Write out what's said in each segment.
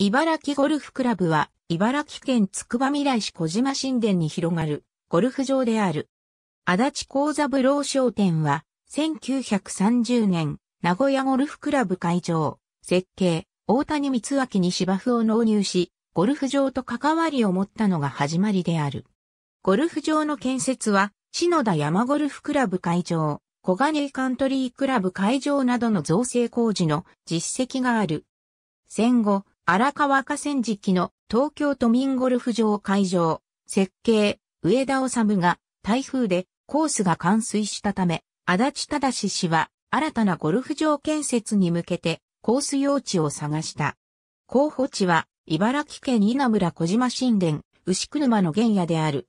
茨城ゴルフクラブは、茨城県つくば未来市小島神殿に広がるゴルフ場である。足立幸三郎商店は、1930年、名古屋ゴルフクラブ会場、設計、大谷光明に芝生を納入し、ゴルフ場と関わりを持ったのが始まりである。ゴルフ場の建設は、篠田山ゴルフクラブ会場、小金カントリークラブ会場などの造成工事の実績がある。戦後、荒川河川敷の東京都民ゴルフ場会場、設計、上田治が台風でコースが冠水したため、足立正氏は新たなゴルフ場建設に向けてコース用地を探した。候補地は茨城県稲村小島神殿、牛久沼の原野である。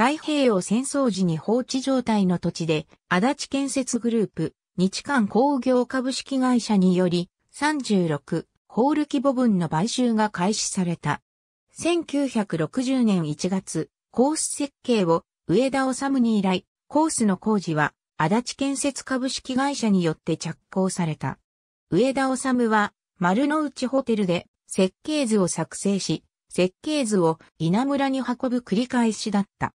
太平洋戦争時に放置状態の土地で、足立建設グループ、日韓工業株式会社により、36、ホール規模分の買収が開始された。1960年1月、コース設計を上田治に依頼、コースの工事は足立建設株式会社によって着工された。上田治は丸の内ホテルで設計図を作成し、設計図を稲村に運ぶ繰り返しだった。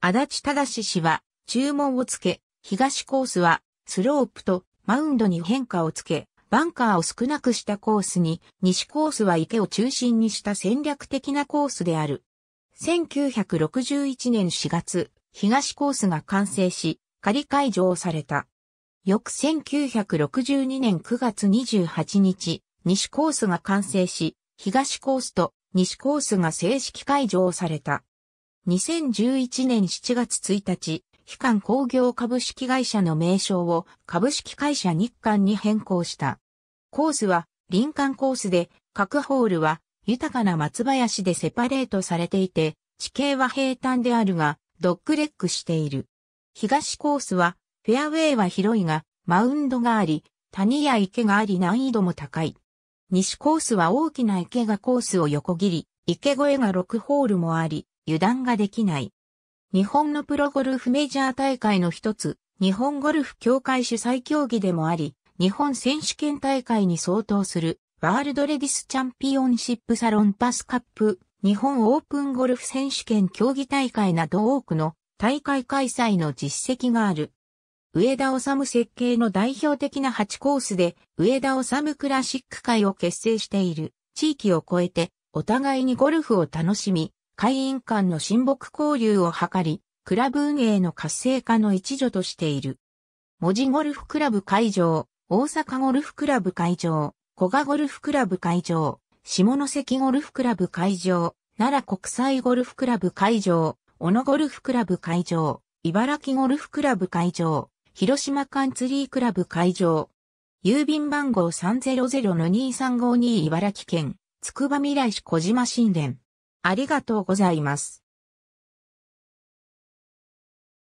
足立正氏は注文をつけ、東コースはスロープとマウンドに変化をつけ、バンカーを少なくしたコースに、西コースは池を中心にした戦略的なコースである。1961年4月、東コースが完成し、仮解除された。翌1962年9月28日、西コースが完成し、東コースと西コースが正式解除された。2011年7月1日、日韓工業株式会社の名称を株式会社日韓に変更した。コースは林間コースで、各ホールは豊かな松林でセパレートされていて、地形は平坦であるが、ドッグレッグしている。東コースは、フェアウェイは広いが、マウンドがあり、谷や池があり難易度も高い。西コースは大きな池がコースを横切り、池越えが6ホールもあり、油断ができない。日本のプロゴルフメジャー大会の一つ、日本ゴルフ協会主催競技でもあり、日本選手権大会に相当する、ワールドレディスチャンピオンシップサロンパスカップ、日本オープンゴルフ選手権競技大会など多くの大会開催の実績がある。上田治設計の代表的な8コースで、上田治クラシック会を結成している地域を超えて、お互いにゴルフを楽しみ、会員間の親睦交流を図り、クラブ運営の活性化の一助としている。文字ゴルフクラブ会場、大阪ゴルフクラブ会場、古賀ゴルフクラブ会場、下関ゴルフクラブ会場、奈良国際ゴルフクラブ会場、小野ゴルフクラブ会場、茨城ゴルフクラブ会場、広島カンツリークラブ会場、郵便番号300-2352茨城県、つくば未来市小島神殿。ありがとうございます。